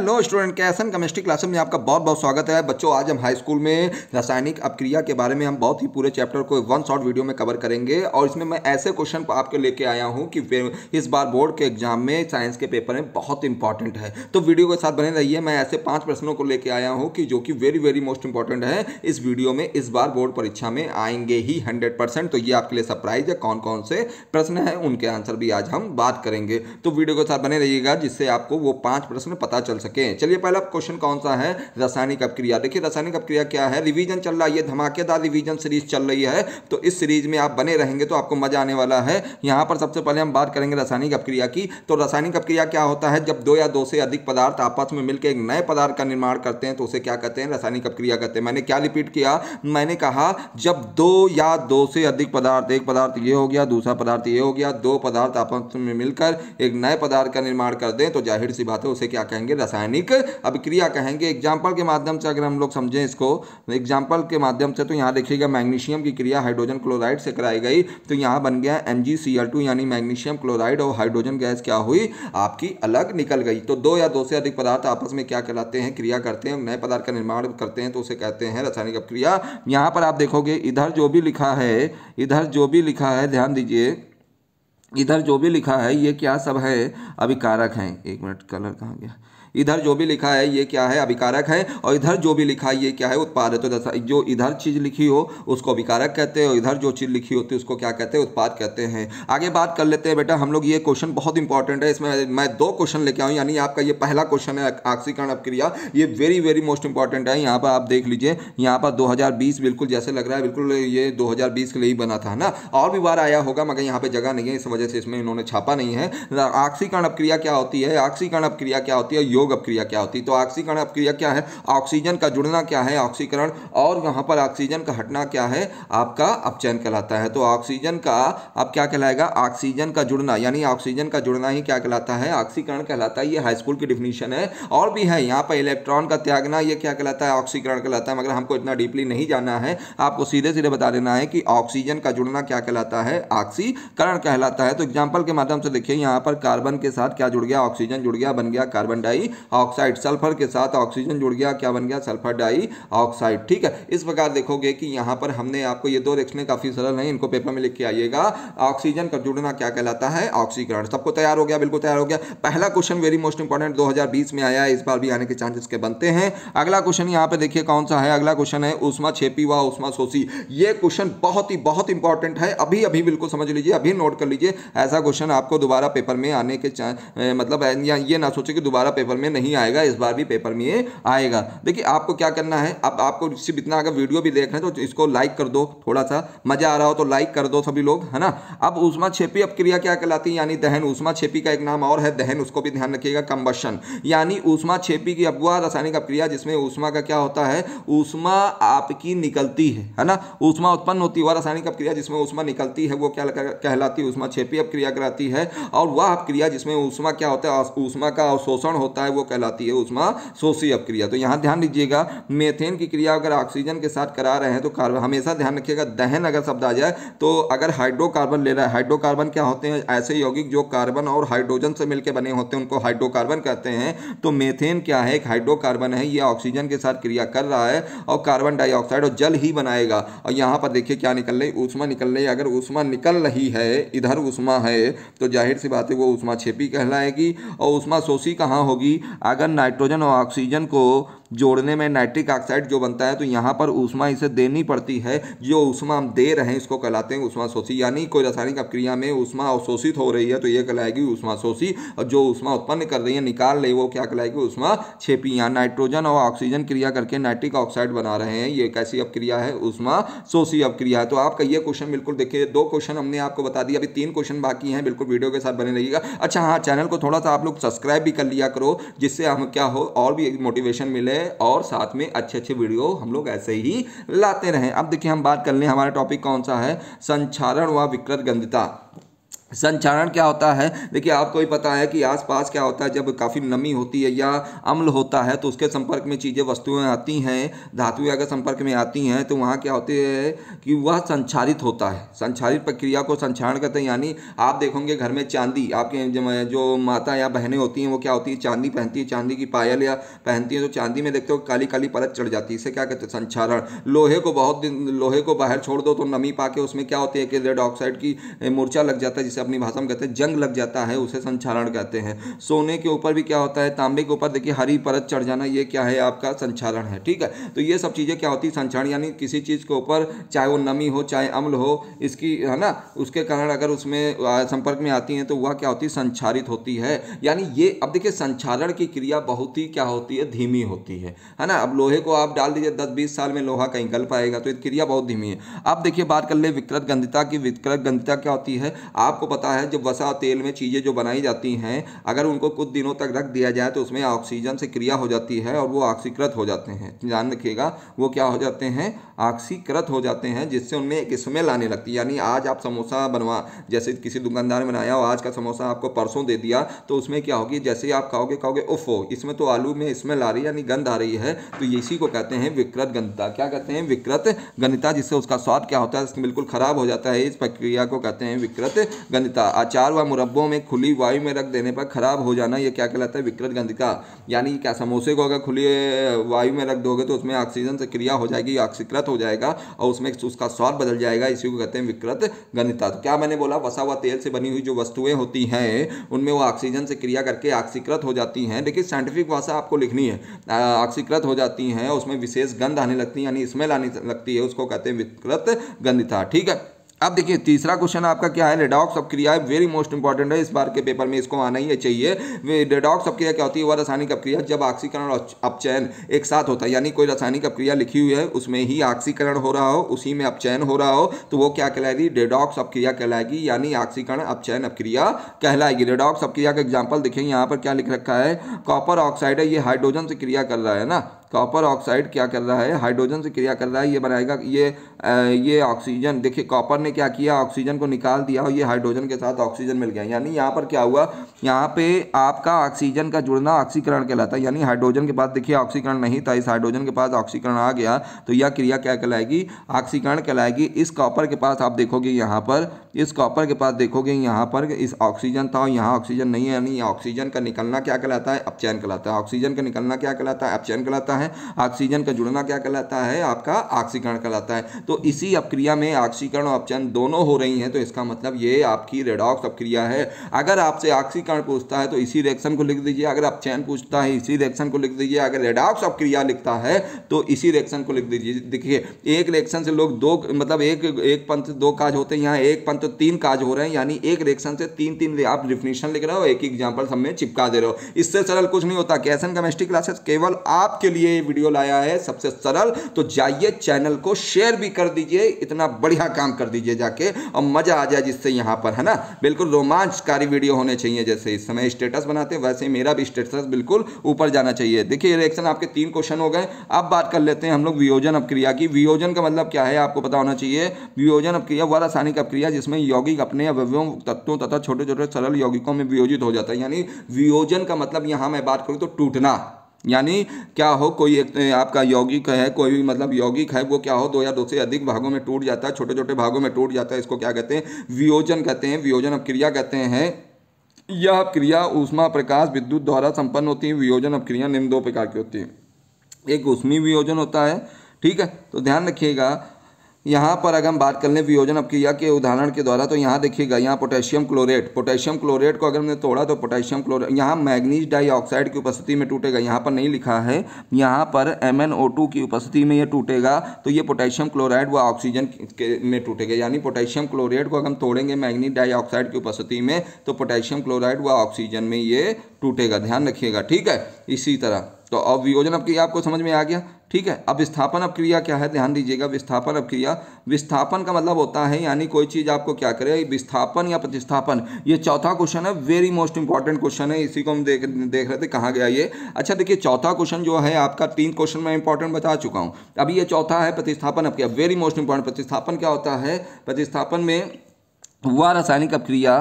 no student कैसन chemistry classes में आपका बहुत बहुत स्वागत है बच्चों आज हम हाई स्कूल में रासायनिक अपक्रिया के बारे में हम बहुत ही पूरे चैप्टर को वन शॉर्ट वीडियो में कवर करेंगे और इसमें मैं ऐसे क्वेश्चन आपके लेके आया हूं कि इस बार बोर्ड के एग्जाम में साइंस के पेपर में बहुत इंपॉर्टेंट है तो वीडियो के साथ बने रहिए मैं ऐसे पाँच प्रश्नों को लेकर आया हूँ कि जो कि वेरी वेरी मोस्ट इंपॉर्टेंट है इस वीडियो में इस बार बोर्ड परीक्षा में आएंगे ही हंड्रेड तो ये आपके लिए सरप्राइज है कौन कौन से प्रश्न हैं उनके आंसर भी आज हम बात करेंगे तो वीडियो के साथ बने रहिएगा जिससे आपको वो पाँच प्रश्न पता चल सकें चलिए पहला क्वेश्चन कौन सा है रासायनिक अपक्रिया देखिए रासायनिक अपक्रिया क्या है रिवीजन चल रहा है ये धमाकेदार रिवीजन सीरीज चल रही है तो इस सीरीज में आप बने रहेंगे तो आपको मजा आने वाला है यहाँ पर सबसे पहले हम बात करेंगे रासायनिक अपक्रिया की तो रासायनिक अपक्रिया क्या होता है जब दो या दो से अधिक पदार्थ आपस में मिलकर एक नए पदार्थ का निर्माण करते हैं तो उसे क्या कहते हैं रासायनिक अपक्रिया कहते हैं मैंने क्या रिपीट किया मैंने कहा जब दो या दो से अधिक पदार्थ एक पदार्थ ये हो गया दूसरा पदार्थ ये हो गया दो पदार्थ आपस में मिलकर एक नए पदार्थ का निर्माण कर दें तो जाहिर सी बात है उसे क्या कहेंगे रासायनिक रासायनिक अभिक्रिया कहेंगे एग्जाम्पल के माध्यम से अगर हम लोग समझें इसको एग्जाम्पल के माध्यम से तो यहाँ देखिएगा मैग्नीशियम की क्रिया हाइड्रोजन क्लोराइड से कराई गई तो यहाँ बन गया एम यानी मैग्नीशियम क्लोराइड और हाइड्रोजन गैस क्या हुई आपकी अलग निकल गई तो दो या दो से अधिक पदार्थ आपस में क्या कहलाते हैं क्रिया करते हैं नए पदार्थ का निर्माण करते हैं तो उसे कहते हैं रासायनिक अभिक्रिया यहाँ पर आप देखोगे इधर जो भी लिखा है इधर जो भी लिखा है ध्यान दीजिए इधर जो भी लिखा है ये क्या सब है अभिकारक हैं एक मिनट कलर कहाँ गया इधर जो भी लिखा है ये क्या है अभिकारक है और इधर जो भी लिखा है ये क्या है उत्पाद है तो जो इधर चीज़ लिखी हो उसको अभिकारक कहते हैं और इधर जो चीज़ लिखी होती है उसको क्या कहते हैं उत्पाद कहते हैं आगे बात कर लेते हैं बेटा हम लोग ये क्वेश्चन बहुत इंपॉर्टेंट है इसमें मैं दो क्वेश्चन लेके आऊँ यानी आपका ये पहला क्वेश्चन है आक्सीकरण अपक्रिया ये वेरी वेरी मोस्ट इंपॉर्टेंट है यहाँ पर आप देख लीजिए यहाँ पर दो बिल्कुल जैसे लग रहा है बिल्कुल ये दो के लिए ही बना था ना और भी बार आया होगा मगर यहाँ पे जगह नहीं है इस वजह से इसमें इन्होंने छापा नहीं है आक्सीकरण अपक्रिया क्या होती है आक्सीकरण अपक्रिया क्या होती है योग योग अपक्रिया क्या होती है तो ऑक्सीकरण अपक्रिया क्या है ऑक्सीजन का जुड़ना क्या है ऑक्सीकरण और यहाँ पर ऑक्सीजन का हटना क्या है आपका अपचयन कहलाता है तो ऑक्सीजन का अब क्या कहलाएगा ऑक्सीजन का जुड़ना यानी ऑक्सीजन का जुड़ना ही क्या कहलाता है ऑक्सीकरण कहलाता है ये हाईस्कूल की डिफिनीशन है और भी है यहाँ पर इलेक्ट्रॉन का त्यागना ये क्या कहलाता है ऑक्सीकरण कहलाता है मगर हमको इतना डीपली नहीं जाना है आपको सीधे सीधे बता देना है कि ऑक्सीजन का जुड़ना क्या कहलाता है ऑक्सीकरण कहलाता है तो एग्जाम्पल के माध्यम से देखिए यहाँ पर कार्बन के साथ क्या जुड़ गया ऑक्सीजन जुड़ गया बन गया कार्बन डाई ऑक्साइड सल्फर के साथ ऑक्सीजन जुड़ गया क्या बन गया सल्फर डाई ऑक्साइड ठीक है इस प्रकार देखोगे कि यहाँ पर हमने आपको ये दो रिक्शने काफ़ी सरल हैं इनको पेपर में लिख के आइएगा ऑक्सीजन का जुड़ना क्या कहलाता है ऑक्सीकरण सबको तैयार हो गया बिल्कुल तैयार हो गया पहला क्वेश्चन वेरी मोस्ट इंपॉर्टेंट दो में आया है इस बार भी आने के चांसेस के बनते हैं अगला क्वेश्चन यहाँ पर देखिए कौन सा है अगला क्वेश्चन है उषमा छेपी व उषमा सोसी ये क्वेश्चन बहुत ही बहुत इंपॉर्टेंट है अभी अभी बिल्कुल समझ लीजिए अभी नोट कर लीजिए ऐसा क्वेश्चन आपको दोबारा पेपर में आने के मतलब ये ना सोचे कि दोबारा पेपर में में नहीं आएगा इस बार भी पेपर में ये आएगा देखिए आपको क्या करना है अब आपको सिर्फ इतना अगर वीडियो भी देख रहे हैं तो इसको लाइक कर दो थोड़ा सा मजा आ रहा हो तो लाइक कर दो सभी लोग है ना अब उषमा छेपी अब क्रिया क्या कहलाती है यानी दहन उषमा छेपी का एक नाम और है दहन उसको भी ध्यान रखिएगा कम्बशन यानी उषमा छेपी की अगुआ रासायनिक अपक्रिया जिसमें उषमा का क्या होता है उषमा आपकी निकलती है है ना उषमा उत्पन्न होती है वह रासायनिक अपक्रिया जिसमें उषमा निकलती है वो क्या कहलाती है उषमा छेपी अपक्रिया कहलाती है और वह अपक्रिया जिसमें उषमा क्या होता है उषमा का अवशोषण होता है वो कहलाती है उष्मा शोषी अपक्रिया तो यहाँ ध्यान दीजिएगा मेथेन की क्रिया अगर ऑक्सीजन के साथ करा रहे हैं तो कार्बन हमेशा ध्यान रखिएगा दहन अगर शब्द आ जाए तो अगर हाइड्रोकार्बन ले रहा है हाइड्रोकार्बन क्या होते हैं ऐसे यौगिक जो कार्बन और हाइड्रोजन से मिलकर बने होते हैं उनको हाइड्रोकार्बन कहते हैं तो मेथेन क्या है एक हाइड्रोकार्बन है ये ऑक्सीजन के साथ क्रिया कर रहा है और कार्बन डाइऑक्साइड और जल ही बनाएगा और यहाँ पर देखिए क्या निकल रही उष्मा निकल रही अगर उष्मा निकल रही है इधर उष्मा है तो जाहिर सी बात है वो उष्मा छेपी कहलाएगी और उष्मा शोषी कहाँ होगी अगर नाइट्रोजन और ऑक्सीजन को जोड़ने में नाइट्रिक ऑक्साइड जो बनता है तो यहाँ पर ऊष्मा इसे देनी पड़ती है जो ऊष्मा हम दे रहे हैं इसको कहलाते हैं ऊष्मा शोषी यानी कोई रासायनिक अपक्रिया में ऊष्मा अवशोषित हो रही है तो यह कहलाएगी ऊष्मा शोषी और जो ऊष्मा उत्पन्न कर रही है निकाल रही वो क्या कहलाएगी ऊष्मा छेपी यहाँ नाइट्रोजन और ऑक्सीजन क्रिया करके नाइट्रिक ऑक्साइड बना रहे हैं ये कैसी अपक्रिया है ऊष्मा शोषी अपक्रिया है तो आपका ये क्वेश्चन बिल्कुल देखिए दो क्वेश्चन हमने आपको बता दिया अभी तीन क्वेश्चन बाकी हैं बिल्कुल वीडियो के साथ बने रहिएगा अच्छा हाँ चैनल को थोड़ा सा आप लोग सब्सक्राइब भी कर लिया करो जिससे हम क्या हो और भी मोटिवेशन मिले रहे और साथ में अच्छे अच्छे वीडियो हम लोग ऐसे ही लाते रहें अब देखिए हम बात कर लें हमारा टॉपिक कौन सा है संचारण व विकृत गंधिता संचारण क्या होता है देखिए आपको ही पता है कि आसपास क्या होता है जब काफ़ी नमी होती है या अम्ल होता है तो उसके संपर्क में चीज़ें वस्तुएं आती हैं धातुएं अगर संपर्क में आती हैं तो वहाँ क्या होती है कि वह संचारित होता है संचारित प्रक्रिया को संचारण कहते हैं यानी आप देखोगे घर में चांदी आपके जो माता या बहनें होती हैं वो क्या होती है चांदी पहनती है चांदी की पायल या पहनती हैं तो चांदी में देखते हो काली काली परत चढ़ जाती है इसे क्या कहते हैं संचारण लोहे को बहुत दिन लोहे को बाहर छोड़ दो तो नमी पा के उसमें क्या होती है कि रेड ऑक्साइड की मोर्चा लग जाता है जिसे अपनी भाषा में कहते हैं जंग लग जाता है उसे संचारण कहते हैं सोने के ऊपर भी क्या होता है तांबे के ऊपर देखिए हरी परत चढ़ जाना ये क्या है आपका संचारण है ठीक है तो ये सब चीज़ें क्या होती है संचारण यानी किसी चीज़ के ऊपर चाहे वो नमी हो चाहे अम्ल हो इसकी है ना उसके कारण अगर उसमें संपर्क में आती हैं तो वह क्या होती संचारित होती है यानी ये अब देखिए संचारण की क्रिया बहुत ही क्या होती है धीमी होती है है ना अब लोहे को आप डाल दीजिए दस बीस साल में लोहा कहीं गल पाएगा तो ये क्रिया बहुत धीमी है अब देखिए बात कर ले विकृत गंधिता की विकृत गंधिता क्या होती है आप आपको पता है जब वसा तेल में चीज़ें जो बनाई जाती हैं अगर उनको कुछ दिनों तक रख दिया जाए तो उसमें ऑक्सीजन से क्रिया हो जाती है और वो ऑक्सीकृत हो जाते हैं ध्यान रखिएगा वो क्या हो जाते हैं ऑक्सीकृत हो जाते हैं जिससे उनमें एक स्मेल आने लगती है यानी आज आप समोसा बनवा जैसे किसी दुकानदार ने बनाया और आज का समोसा आपको परसों दे दिया तो उसमें क्या होगी जैसे ही आप खाओगे खाओगे उफो इसमें तो आलू में स्मेल आ रही है यानी गंध आ रही है तो इसी को कहते हैं विकृत गंधता क्या कहते हैं विकृत गंधता जिससे उसका स्वाद क्या होता है बिल्कुल खराब हो जाता है इस प्रक्रिया को कहते हैं विकृत गंधता आचार व मुरब्बों में खुली वायु में रख देने पर खराब हो जाना यह क्या कहलाता है विकृत गंधिका यानी क्या समोसे को अगर खुली वायु में रख दोगे तो उसमें ऑक्सीजन से क्रिया हो जाएगी ऑक्सीकृत हो जाएगा और उसमें उसका स्वाद बदल जाएगा इसी को कहते हैं विकृत गंधिता तो क्या मैंने बोला वसा व तेल से बनी हुई जो वस्तुएं होती हैं उनमें वो ऑक्सीजन से क्रिया करके ऑक्सीकृत हो जाती हैं देखिए साइंटिफिक भाषा आपको लिखनी है ऑक्सीकृत हो जाती हैं उसमें विशेष गंध आने लगती है यानी स्मेल आने लगती है उसको कहते हैं विकृत गंधिता ठीक है अब देखिए तीसरा क्वेश्चन आपका क्या है रेडॉक्स अपक्रिया वेरी मोस्ट इंपॉर्टेंट है इस बार के पेपर में इसको आना ही चाहिए रेडॉक्स अपक्रिया क्या होती है वह रासायनिक अपक्रिया जब ऑक्सीकरण और अपचयन एक साथ होता है यानी कोई रासायनिक अपक्रिया लिखी हुई है उसमें ही ऑक्सीकरण हो रहा हो उसी में अपचयन हो रहा हो तो वो क्या कहलाएगी रेडॉक्स अपक्रिया कहलाएगी यानी ऑक्सीकरण अपचयन अपक्रिया कहलाएगी रेडॉक्स अपक्रिया का एग्जाम्पल देखिए यहाँ पर क्या लिख रखा है कॉपर ऑक्साइड है ये हाइड्रोजन से क्रिया कर रहा है ना कॉपर ऑक्साइड क्या कर रहा है हाइड्रोजन से क्रिया कर रहा है ये बनाएगा ये आ, ये ऑक्सीजन देखिए कॉपर ने क्या किया ऑक्सीजन को निकाल दिया और ये हाइड्रोजन के साथ ऑक्सीजन मिल गया यानी यहाँ पर क्या हुआ यहाँ पे आपका ऑक्सीजन का जुड़ना ऑक्सीकरण कहलाता है यानी हाइड्रोजन के पास देखिए ऑक्सीकरण नहीं था इस हाइड्रोजन के पास ऑक्सीकरण आ गया तो यह क्रिया क्या कहलाएगी ऑक्सीकरण कहलाएगी इस कॉपर के पास आप देखोगे यहाँ पर इस कॉपर के पास देखोगे यहाँ पर इस ऑक्सीजन था और यहाँ ऑक्सीजन नहीं है यानी ऑक्सीजन का निकलना क्या कहलाता है अपचयन कहलाता है ऑक्सीजन का निकलना क्या कहलाता है अपचयन कहलाता है है ऑक्सीजन का जुड़ना क्या कहलाता है आपका ऑक्सीकरण कहलाता है तो इसी अपक्रिया में ऑक्सीकरण और अपचयन दोनों हो रही हैं तो इसका मतलब ये आपकी रेडॉक्स अपक्रिया है अगर आपसे ऑक्सीकरण पूछता है तो इसी रिएक्शन को लिख दीजिए अगर अपचयन पूछता है इसी रिएक्शन को लिख दीजिए अगर रेडॉक्स अपक्रिया लिखता है तो इसी रिएक्शन को लिख दीजिए देखिए एक रिएक्शन से लोग दो मतलब एक एक पंथ दो काज होते हैं यहाँ एक पंथ तीन काज हो रहे हैं यानी एक रिएक्शन से तीन तीन आप डिफिनेशन लिख रहे हो एक एग्जाम्पल सब में चिपका दे रहे हो इससे सरल कुछ नहीं होता कैसन केमिस्ट्री क्लासेस केवल आपके लिए वीडियो लाया है सबसे सरल तो जाइए चैनल को शेयर भी कर दीजिए इतना बढ़िया काम कर दीजिए जाके और मज़ा आ जाए जिससे यहाँ पर है ना बिल्कुल रोमांचकारी वीडियो होने चाहिए जैसे इस समय स्टेटस बनाते वैसे मेरा भी स्टेटस बिल्कुल ऊपर जाना चाहिए देखिए रिएक्शन आपके तीन क्वेश्चन हो गए अब बात कर लेते हैं हम लोग वियोजन अपक्रिया की वियोजन का मतलब क्या है आपको पता होना चाहिए वियोजन अपक्रिया वह रासायनिक अपक्रिया जिसमें यौगिक अपने अवयवों तत्वों तथा छोटे छोटे सरल यौगिकों में वियोजित हो जाता है यानी वियोजन का मतलब यहाँ मैं बात करूँ तो टूटना यानी क्या हो कोई एक आपका यौगिक है कोई भी मतलब यौगिक है वो क्या हो दो या दो से अधिक भागों में टूट जाता है छोटे छोटे भागों में टूट जाता है इसको क्या कहते हैं वियोजन कहते हैं वियोजन अपक्रिया कहते हैं यह अपक्रिया ऊष्मा प्रकाश विद्युत द्वारा संपन्न होती है वियोजन अपक्रिया निम्न दो प्रकार की होती है एक उष्मी वियोजन होता है ठीक है तो ध्यान रखिएगा यहाँ पर अगर हम बात कर लें वियोजन अपक्रिया के उदाहरण के द्वारा तो यहाँ देखिएगा यहाँ पोटेशियम क्लोरेट पोटेशियम क्लोरेट को अगर हमने तोड़ा तो पोटेशियम क्लोरेट यहाँ मैग्नीज डाइऑक्साइड की उपस्थिति में टूटेगा यहाँ पर नहीं लिखा है यहाँ पर एम की उपस्थिति में ये टूटेगा तो ये पोटेशियम क्लोराइड व ऑक्सीजन के में टूटेगा यानी पोटेशियम क्लोरेट को अगर हम तोड़ेंगे मैग्नीज डाइऑक्साइड की उपस्थिति में तो पोटेशियम क्लोराइड व ऑक्सीजन में ये टूटेगा ध्यान रखिएगा ठीक है इसी तरह तो अब वियोजन अपक्रिया आपको समझ में आ गया ठीक है अब विस्थापन अपक्रिया क्या है ध्यान दीजिएगा विस्थापन अपक्रिया विस्थापन का मतलब होता है यानी कोई चीज़ आपको क्या करे विस्थापन या प्रतिस्थापन ये चौथा क्वेश्चन है वेरी मोस्ट इंपॉर्टेंट क्वेश्चन है इसी को हम देख देख रहे थे कहा गया ये अच्छा देखिए चौथा क्वेश्चन जो है आपका तीन क्वेश्चन मैं इंपॉर्टेंट बता चुका हूं अभी ये चौथा है प्रतिस्थापन अपक्रिया वेरी मोस्ट इंपॉर्टेंट प्रतिस्थापन क्या होता है प्रतिस्थापन में वह रासायनिक अपक्रिया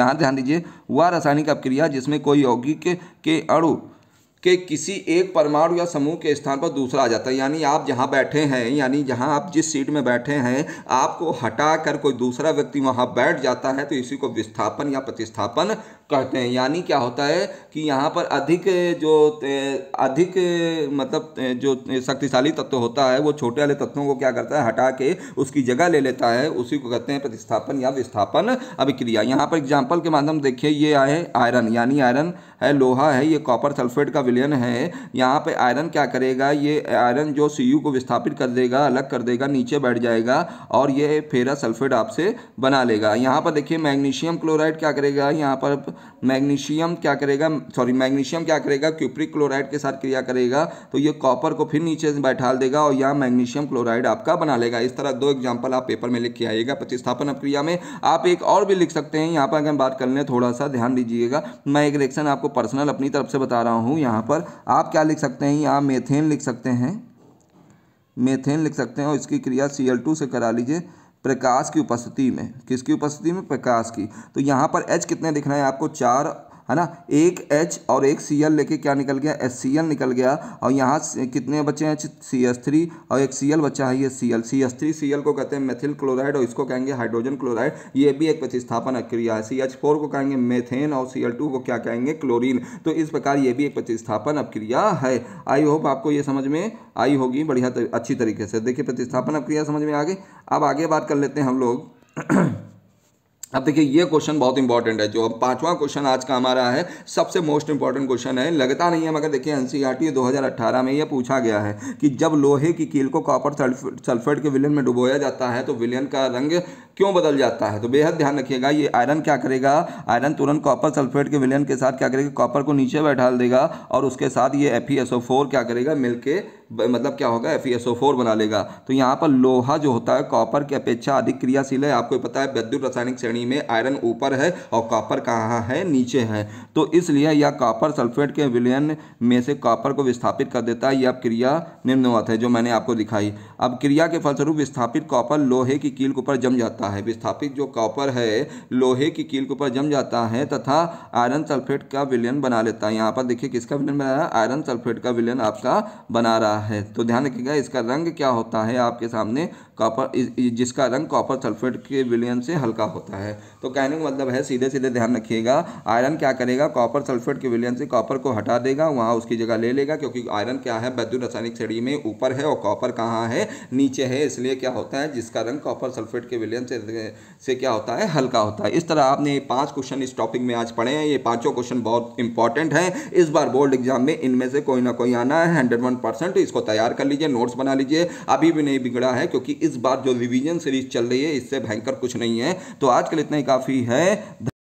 यहां ध्यान दीजिए वह रासायनिक अपक्रिया जिसमें कोई यौगिक के अड़ू कि किसी एक परमाणु या समूह के स्थान पर दूसरा आ जाता है यानी आप जहाँ बैठे हैं यानी जहाँ आप जिस सीट में बैठे हैं आपको हटा कर कोई दूसरा व्यक्ति वहाँ बैठ जाता है तो इसी को विस्थापन या प्रतिस्थापन कहते हैं यानी क्या होता है कि यहाँ पर अधिक जो अधिक मतलब जो शक्तिशाली तत्व होता है वो छोटे वाले तत्वों को क्या करता है हटा के उसकी जगह ले लेता है उसी को कहते हैं प्रतिस्थापन या विस्थापन अभिक्रिया यहाँ पर एग्जाम्पल के माध्यम देखिए ये आए आयरन यानी आयरन है लोहा है ये कॉपर सल्फेट का विलयन है यहाँ पे आयरन क्या करेगा ये आयरन जो सी को विस्थापित कर देगा अलग कर देगा नीचे बैठ जाएगा और ये फेरा सल्फेट आपसे बना लेगा यहाँ पर देखिए मैग्नीशियम क्लोराइड क्या करेगा यहाँ पर मैग्नीशियम क्या करेगा सॉरी मैग्नीशियम क्या करेगा क्यूप्रिक क्लोराइड के साथ क्रिया करेगा तो ये कॉपर को फिर नीचे बैठा देगा और यहाँ मैग्नीशियम क्लोराइड आपका बना लेगा इस तरह दो एग्जाम्पल आप पेपर में लिख के आइएगा प्रतिस्थापन अप्रिया में आप एक और भी लिख सकते हैं यहाँ पर अगर बात कर लें थोड़ा सा ध्यान दीजिएगा मैं एक रिएक्शन आपको पर्सनल अपनी तरफ से बता रहा हूँ यहाँ पर आप क्या लिख सकते हैं यहाँ मेथेन लिख सकते हैं मेथेन लिख सकते हैं और इसकी क्रिया सी एल टू से करा लीजिए प्रकाश की उपस्थिति में किसकी उपस्थिति में प्रकाश की तो यहाँ पर एच कितने लिखना है आपको चार है ना एक एच और एक सी एल लेके क्या निकल गया एस सी एल निकल गया और यहाँ कितने बच्चे हैं सी एस थ्री और एक सी एल बच्चा है ये C L C S three C L को कहते हैं मेथिल क्लोराइड और इसको कहेंगे हाइड्रोजन क्लोराइड ये भी एक प्रतिस्थापन क्रिया है सी एच फोर को कहेंगे मेथेन और सी एल टू को क्या कहेंगे क्लोरीन तो इस प्रकार ये भी एक प्रतिस्थापन अपक्रिया है आई होप आपको ये समझ में आई होगी बढ़िया अच्छी तरीके से देखिए प्रतिस्थापन अपक्रिया समझ में आ गई अब आगे बात कर लेते हैं हम लोग अब देखिए ये क्वेश्चन बहुत इंपॉर्टेंट है जो अब पांचवा क्वेश्चन आज का हमारा है सबसे मोस्ट इंपॉर्टेंट क्वेश्चन है लगता नहीं है मगर देखिए एनसीईआरटी e 2018 में ये पूछा गया है कि जब लोहे की कील को कॉपर सल्फेट के विलियन में डुबोया जाता है तो विलियन का रंग क्यों बदल जाता है तो बेहद ध्यान रखिएगा ये आयरन क्या करेगा आयरन तुरंत कॉपर सल्फेट के विलियन के साथ क्या करेगा कॉपर को नीचे बैठा देगा और उसके साथ ये एफ क्या करेगा मिल के मतलब क्या होगा एफ e बना लेगा तो यहाँ पर लोहा जो होता है कॉपर की अपेक्षा अधिक क्रियाशील है आपको पता है विद्युत रासायनिक श्रेणी में आयरन ऊपर है और कॉपर कहाँ है नीचे है तो इसलिए यह कॉपर सल्फेट के विलयन में से कॉपर को विस्थापित कर देता है यह क्रिया निम्नवत है जो मैंने आपको दिखाई अब क्रिया के फलस्वरूप विस्थापित कॉपर लोहे की कील के ऊपर जम जाता है विस्थापित जो कॉपर है लोहे की कील के ऊपर जम जाता है तथा आयरन सल्फेट का विलयन बना लेता है यहाँ पर देखिए किसका विलयन बना रहा है आयरन सल्फेट का विलयन आपका बना रहा है है तो ध्यान रखिएगा इसका रंग क्या होता है आपके सामने कॉपर जिसका रंग कॉपर सल्फेट के विलयन से हल्का होता है तो कहने का मतलब है सीधे सीधे ध्यान रखिएगा आयरन क्या करेगा कॉपर सल्फेट के विलयन से कॉपर को हटा देगा वहाँ उसकी जगह ले लेगा क्योंकि आयरन क्या है वैद्युत रासायनिक श्रेणी में ऊपर है और कॉपर कहाँ है नीचे है इसलिए क्या होता है जिसका रंग कॉपर सल्फेट के विलियन से से क्या होता है हल्का होता है इस तरह आपने पाँच क्वेश्चन इस टॉपिक में आज पढ़े हैं ये पाँचों क्वेश्चन बहुत इंपॉर्टेंट हैं इस बार बोर्ड एग्जाम में इनमें से कोई ना कोई आना है हंड्रेड वन परसेंट इस इसको तैयार कर लीजिए नोट्स बना लीजिए अभी भी नहीं बिगड़ा है क्योंकि इस बार जो रिविजन सीरीज चल रही है इससे भयंकर कुछ नहीं है तो आजकल इतना ही काफ़ी है